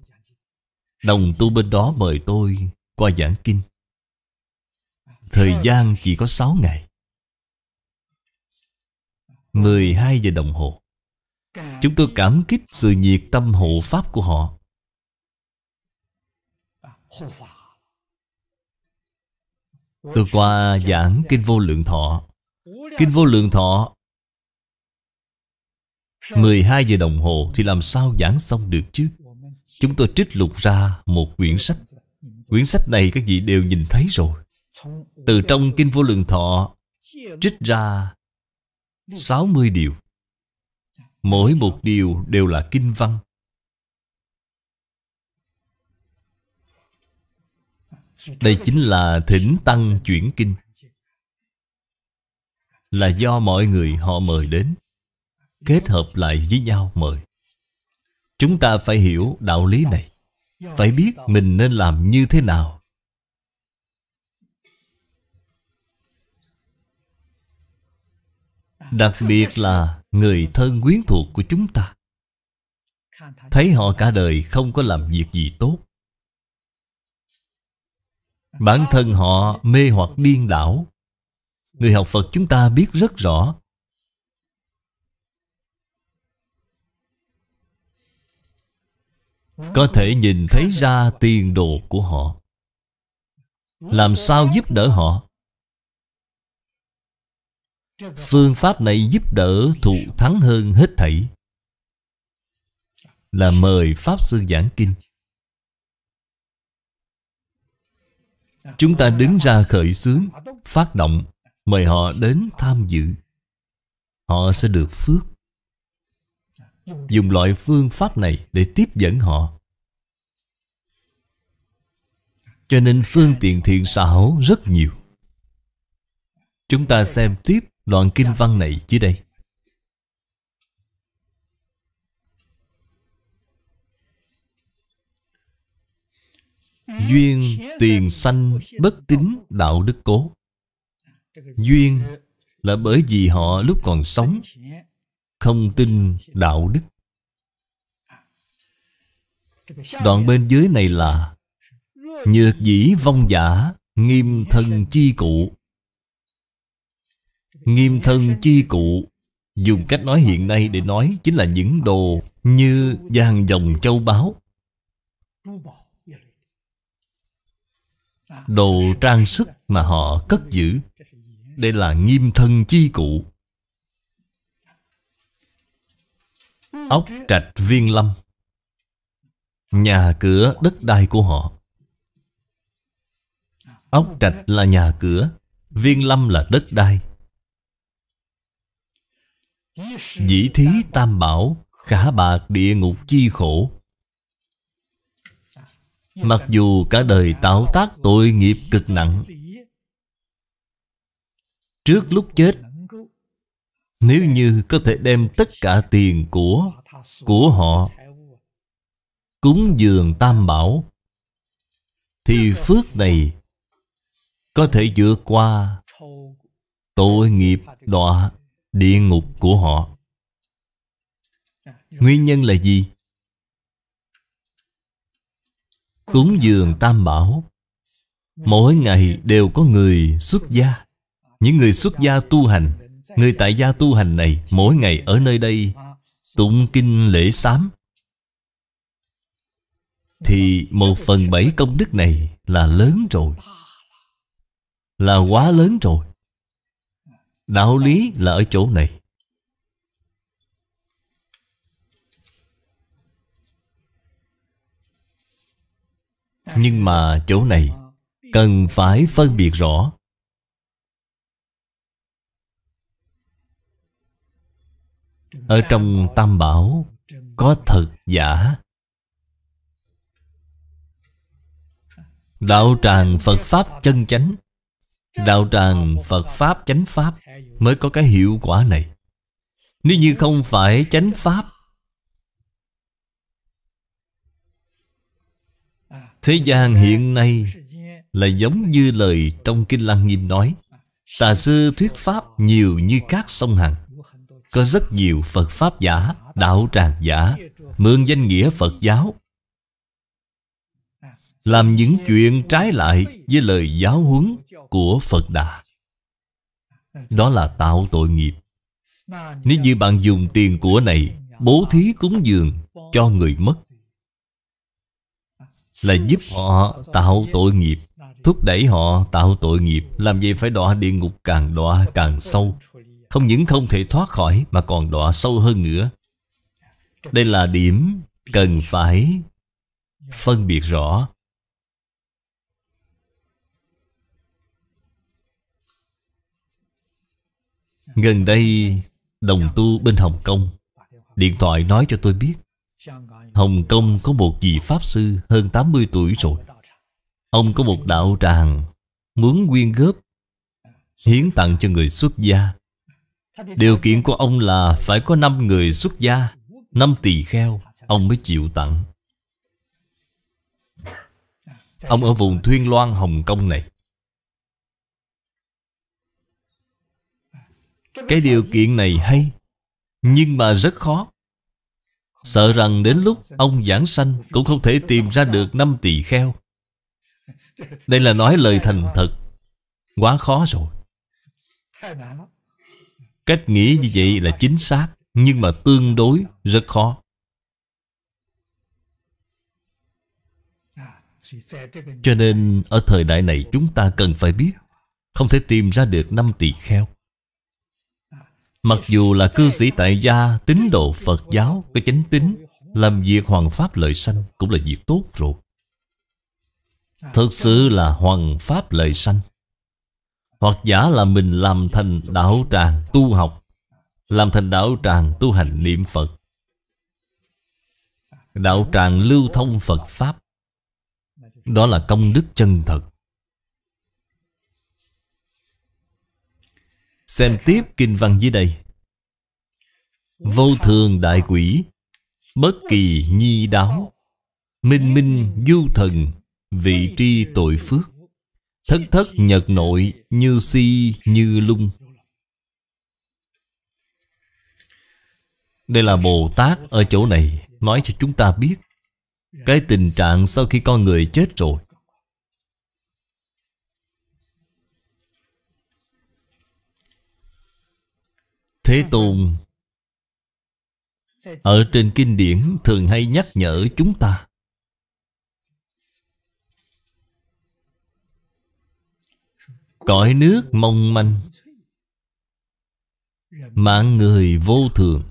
Đồng tu bên đó mời tôi qua giảng kinh Thời gian chỉ có 6 ngày 12 giờ đồng hồ Chúng tôi cảm kích sự nhiệt tâm hộ pháp của họ Tôi qua giảng Kinh Vô Lượng Thọ Kinh Vô Lượng Thọ 12 giờ đồng hồ thì làm sao giảng xong được chứ Chúng tôi trích lục ra một quyển sách Quyển sách này các vị đều nhìn thấy rồi từ trong Kinh Vô Lượng Thọ Trích ra 60 điều Mỗi một điều đều là kinh văn Đây chính là thỉnh tăng chuyển kinh Là do mọi người họ mời đến Kết hợp lại với nhau mời Chúng ta phải hiểu đạo lý này Phải biết mình nên làm như thế nào Đặc biệt là người thân quyến thuộc của chúng ta Thấy họ cả đời không có làm việc gì tốt Bản thân họ mê hoặc điên đảo Người học Phật chúng ta biết rất rõ Có thể nhìn thấy ra tiền đồ của họ Làm sao giúp đỡ họ Phương pháp này giúp đỡ thụ thắng hơn hết thảy Là mời Pháp Sư Giảng Kinh Chúng ta đứng ra khởi xướng Phát động Mời họ đến tham dự Họ sẽ được phước Dùng loại phương pháp này để tiếp dẫn họ Cho nên phương tiện thiện xảo rất nhiều Chúng ta xem tiếp Đoạn kinh dạ. văn này dưới đây Duyên tiền sanh bất tính đạo đức cố Duyên là bởi vì họ lúc còn sống Không tin đạo đức Đoạn bên dưới này là Nhược dĩ vong giả Nghiêm thân chi cụ Nghiêm thân chi cụ Dùng cách nói hiện nay để nói Chính là những đồ như vàng dòng châu báu Đồ trang sức mà họ cất giữ Đây là nghiêm thân chi cụ Ốc trạch viên lâm Nhà cửa đất đai của họ Ốc trạch là nhà cửa Viên lâm là đất đai Dĩ thí tam bảo Khả bạc địa ngục chi khổ Mặc dù cả đời tạo tác tội nghiệp cực nặng Trước lúc chết Nếu như có thể đem tất cả tiền của Của họ Cúng dường tam bảo Thì phước này Có thể vượt qua Tội nghiệp đọa địa ngục của họ. Nguyên nhân là gì? Cúng dường tam bảo Mỗi ngày đều có người xuất gia Những người xuất gia tu hành Người tại gia tu hành này Mỗi ngày ở nơi đây Tụng kinh lễ sám Thì một phần bảy công đức này Là lớn rồi Là quá lớn rồi Đạo lý là ở chỗ này Nhưng mà chỗ này Cần phải phân biệt rõ Ở trong tam bảo Có thật giả Đạo tràng Phật Pháp chân chánh Đạo tràng Phật Pháp chánh Pháp Mới có cái hiệu quả này Nếu như không phải chánh Pháp Thế gian hiện nay Là giống như lời trong Kinh Lăng Nghiêm nói Tà sư thuyết Pháp nhiều như các sông hằng Có rất nhiều Phật Pháp giả Đạo tràng giả Mượn danh nghĩa Phật giáo làm những chuyện trái lại với lời giáo huấn của Phật Đà Đó là tạo tội nghiệp Nếu như bạn dùng tiền của này Bố thí cúng dường cho người mất Là giúp họ tạo tội nghiệp Thúc đẩy họ tạo tội nghiệp Làm gì phải đọa địa ngục càng đọa càng sâu Không những không thể thoát khỏi Mà còn đọa sâu hơn nữa Đây là điểm cần phải phân biệt rõ Gần đây Đồng tu bên Hồng Kông Điện thoại nói cho tôi biết Hồng Kông có một vị Pháp Sư Hơn 80 tuổi rồi Ông có một đạo tràng Muốn quyên góp Hiến tặng cho người xuất gia Điều kiện của ông là Phải có 5 người xuất gia 5 tỳ kheo Ông mới chịu tặng Ông ở vùng Thuyên Loan Hồng Kông này Cái điều kiện này hay Nhưng mà rất khó Sợ rằng đến lúc ông giảng sanh Cũng không thể tìm ra được năm tỳ kheo Đây là nói lời thành thật Quá khó rồi Cách nghĩ như vậy là chính xác Nhưng mà tương đối rất khó Cho nên ở thời đại này chúng ta cần phải biết Không thể tìm ra được năm tỳ kheo Mặc dù là cư sĩ tại gia Tín đồ Phật giáo Có chánh tín Làm việc hoàng pháp lợi sanh Cũng là việc tốt rồi Thực sự là hoàng pháp lợi sanh Hoặc giả là mình làm thành đạo tràng tu học Làm thành đạo tràng tu hành niệm Phật Đạo tràng lưu thông Phật Pháp Đó là công đức chân thật Xem tiếp kinh văn dưới đây Vô thường đại quỷ Bất kỳ nhi đáo Minh minh du thần Vị tri tội phước Thất thất nhật nội Như si như lung Đây là Bồ Tát ở chỗ này Nói cho chúng ta biết Cái tình trạng sau khi con người chết rồi Thế Tôn Ở trên kinh điển thường hay nhắc nhở chúng ta Cõi nước mong manh Mạng người vô thường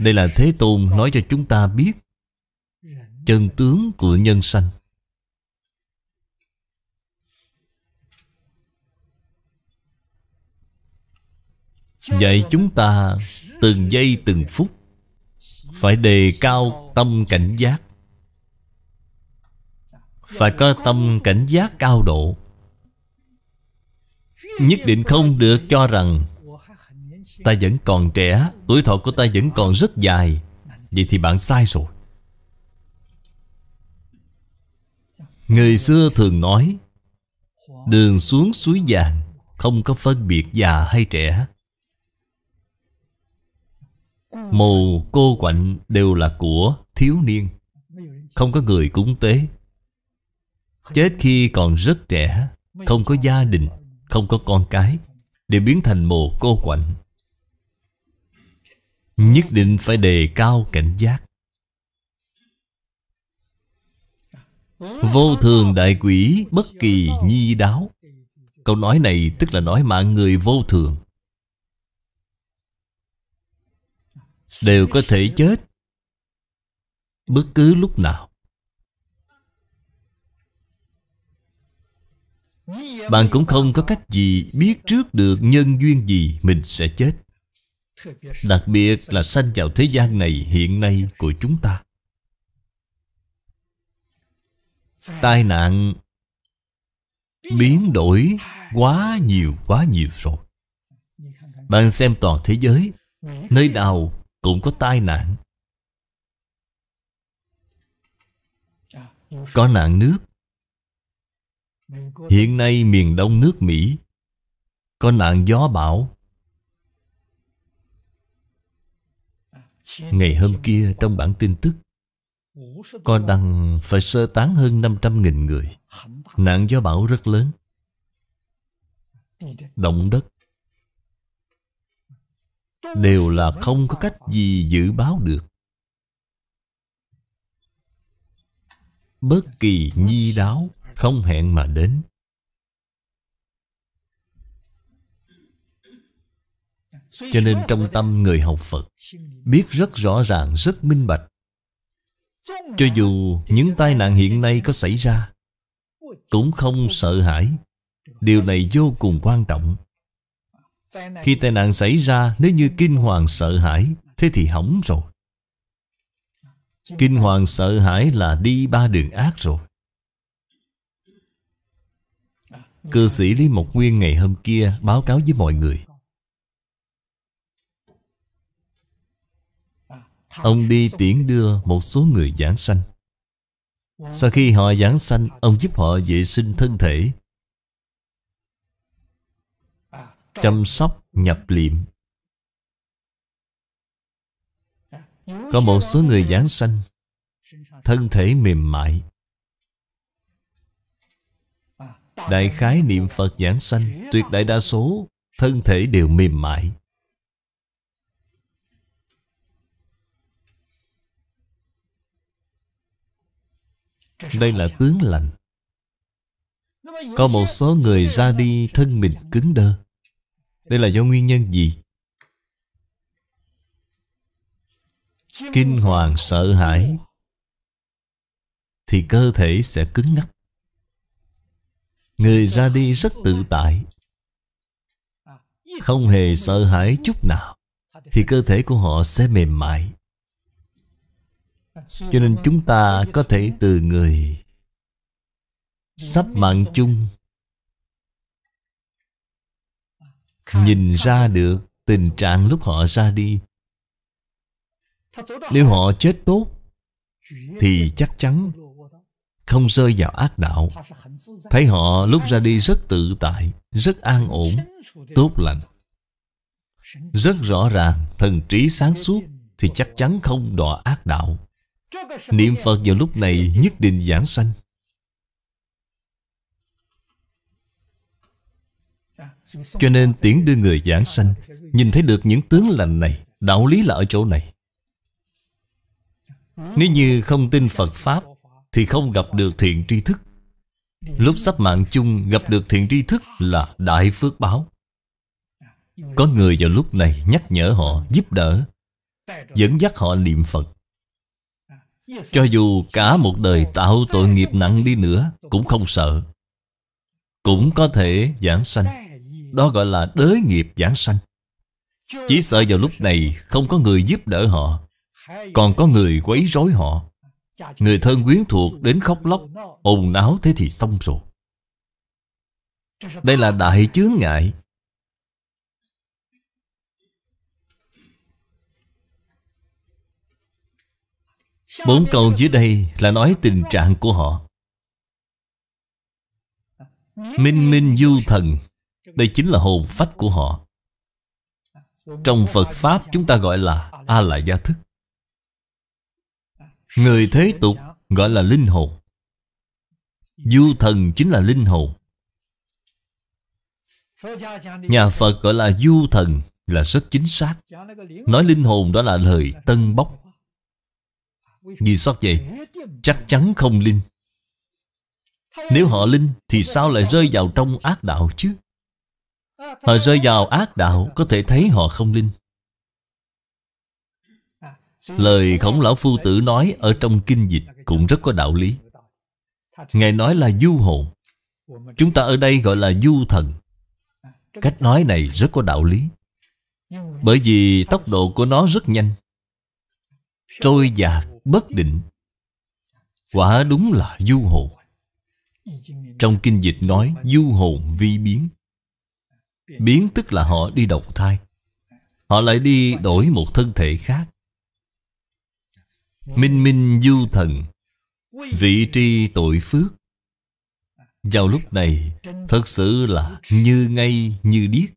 Đây là Thế Tôn nói cho chúng ta biết Chân tướng của nhân sanh Dạy chúng ta từng giây từng phút Phải đề cao tâm cảnh giác Phải có tâm cảnh giác cao độ Nhất định không được cho rằng Ta vẫn còn trẻ Tuổi thọ của ta vẫn còn rất dài Vậy thì bạn sai rồi Người xưa thường nói Đường xuống suối vàng Không có phân biệt già hay trẻ Mồ cô quạnh đều là của thiếu niên Không có người cúng tế Chết khi còn rất trẻ Không có gia đình Không có con cái Để biến thành mồ cô quạnh Nhất định phải đề cao cảnh giác Vô thường đại quỷ bất kỳ nhi đáo Câu nói này tức là nói mạng người vô thường đều có thể chết bất cứ lúc nào bạn cũng không có cách gì biết trước được nhân duyên gì mình sẽ chết đặc biệt là sanh vào thế gian này hiện nay của chúng ta tai nạn biến đổi quá nhiều quá nhiều rồi bạn xem toàn thế giới nơi nào cũng có tai nạn Có nạn nước Hiện nay miền đông nước Mỹ Có nạn gió bão Ngày hôm kia trong bản tin tức Có đăng phải sơ tán hơn 500.000 người Nạn gió bão rất lớn Động đất đều là không có cách gì dự báo được bất kỳ nhi đáo không hẹn mà đến cho nên trong tâm người học phật biết rất rõ ràng rất minh bạch cho dù những tai nạn hiện nay có xảy ra cũng không sợ hãi điều này vô cùng quan trọng khi tai nạn xảy ra nếu như kinh hoàng sợ hãi Thế thì hỏng rồi Kinh hoàng sợ hãi là đi ba đường ác rồi Cư sĩ Lý Mộc Nguyên ngày hôm kia báo cáo với mọi người Ông đi tiễn đưa một số người giảng sanh Sau khi họ giảng sanh Ông giúp họ vệ sinh thân thể chăm sóc nhập liệm Có một số người Giáng sanh Thân thể mềm mại Đại khái niệm Phật Giảng sanh Tuyệt đại đa số Thân thể đều mềm mại Đây là tướng lành Có một số người ra đi thân mình cứng đơ đây là do nguyên nhân gì? Kinh hoàng sợ hãi Thì cơ thể sẽ cứng ngắc Người ra đi rất tự tại Không hề sợ hãi chút nào Thì cơ thể của họ sẽ mềm mại Cho nên chúng ta có thể từ người Sắp mạng chung nhìn ra được tình trạng lúc họ ra đi nếu họ chết tốt thì chắc chắn không rơi vào ác đạo thấy họ lúc ra đi rất tự tại rất an ổn tốt lành rất rõ ràng thần trí sáng suốt thì chắc chắn không đọa ác đạo niệm phật vào lúc này nhất định giảng sanh Cho nên tiễn đưa người giảng sanh Nhìn thấy được những tướng lành này Đạo lý là ở chỗ này Nếu như không tin Phật Pháp Thì không gặp được thiện tri thức Lúc sắp mạng chung gặp được thiện tri thức là đại phước báo Có người vào lúc này nhắc nhở họ, giúp đỡ Dẫn dắt họ niệm Phật Cho dù cả một đời tạo tội nghiệp nặng đi nữa Cũng không sợ Cũng có thể giảng sanh đó gọi là đới nghiệp giảng sanh Chỉ sợ vào lúc này không có người giúp đỡ họ Còn có người quấy rối họ Người thân quyến thuộc đến khóc lóc Ồn áo thế thì xong rồi Đây là đại chướng ngại Bốn câu dưới đây là nói tình trạng của họ Minh minh du thần đây chính là hồn phách của họ Trong Phật Pháp chúng ta gọi là a la gia thức Người thế tục gọi là linh hồn Du thần chính là linh hồn Nhà Phật gọi là du thần là rất chính xác Nói linh hồn đó là lời tân bốc Vì sao vậy? Chắc chắn không linh Nếu họ linh thì sao lại rơi vào trong ác đạo chứ? Họ rơi vào ác đạo Có thể thấy họ không linh Lời khổng lão phu tử nói Ở trong kinh dịch cũng rất có đạo lý Ngài nói là du hồn Chúng ta ở đây gọi là du thần Cách nói này rất có đạo lý Bởi vì tốc độ của nó rất nhanh Trôi dạt, bất định Quả đúng là du hồn Trong kinh dịch nói du hồn vi biến biến tức là họ đi độc thai họ lại đi đổi một thân thể khác minh minh du thần vị tri tội phước vào lúc này thật sự là như ngay như điếc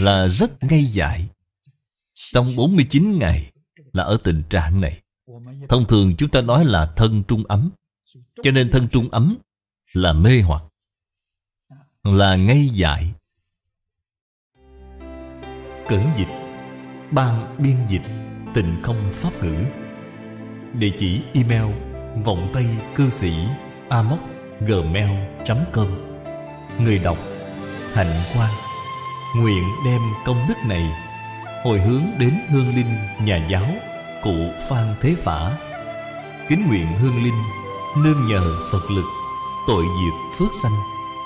là rất ngay dại trong 49 ngày là ở tình trạng này thông thường chúng ta nói là thân trung ấm cho nên thân trung ấm là mê hoặc là ngay dại cẩn dịch ban biên dịch tình không pháp ngữ địa chỉ email vọng tay cư sĩ amoc gmail com người đọc hạnh quang nguyện đem công đức này hồi hướng đến hương linh nhà giáo cụ phan thế phả kính nguyện hương linh nương nhờ phật lực tội diệt phước sanh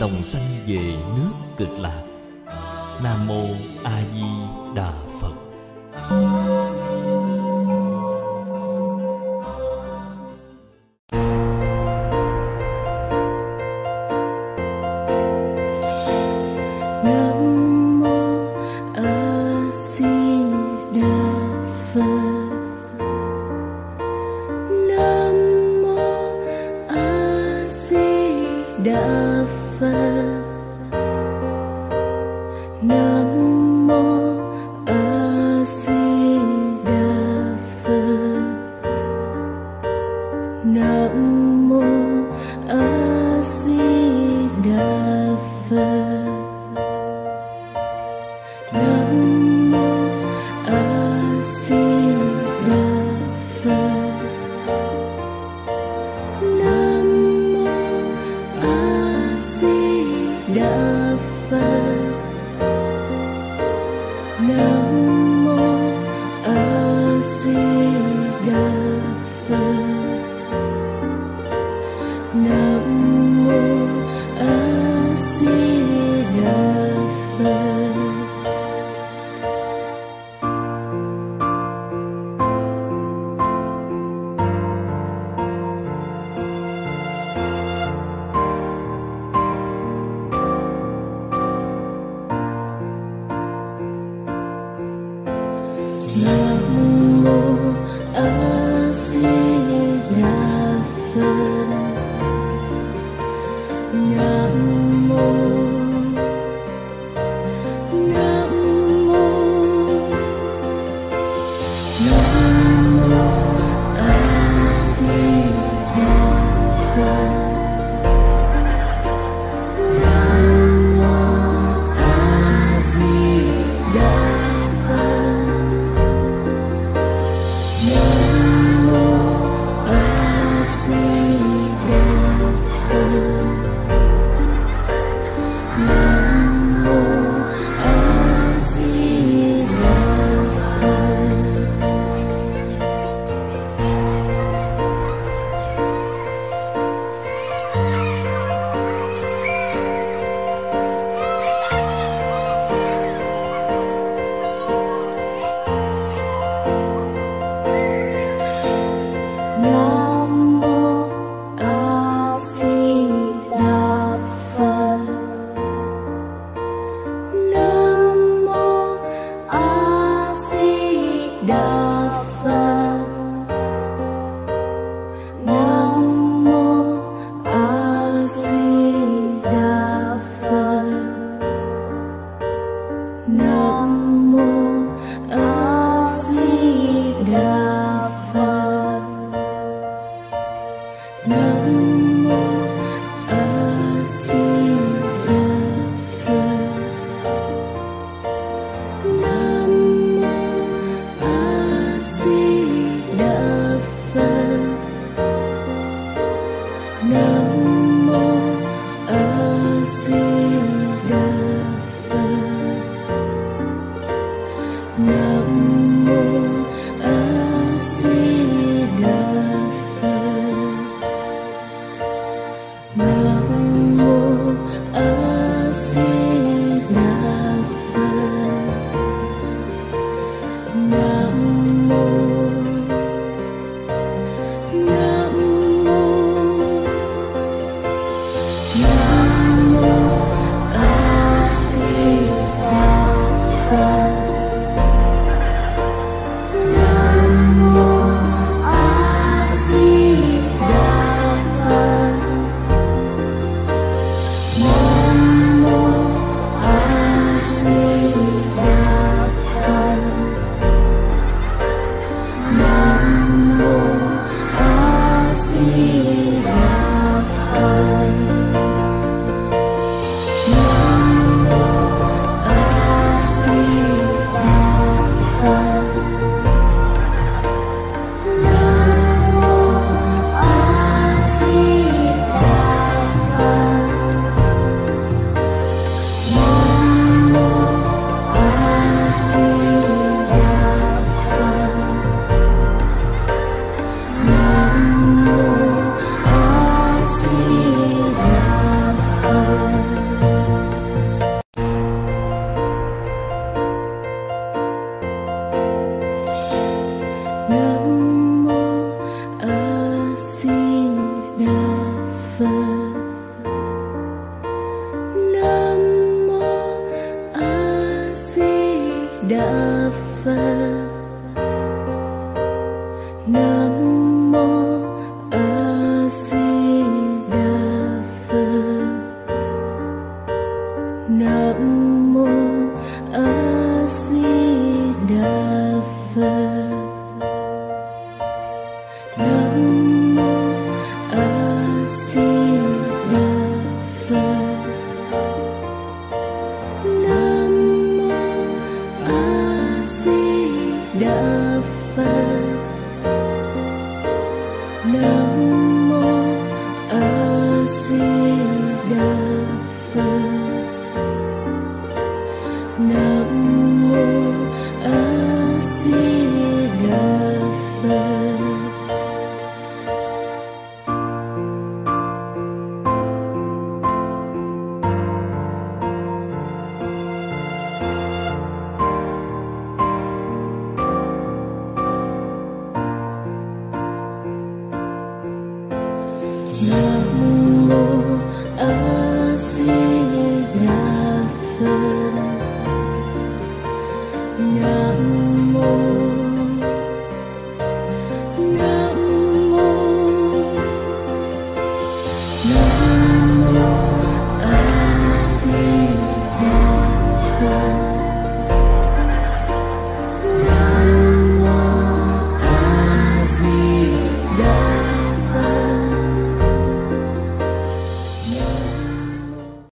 đồng sanh về nước cực lạc nam mô a di đà phật thank you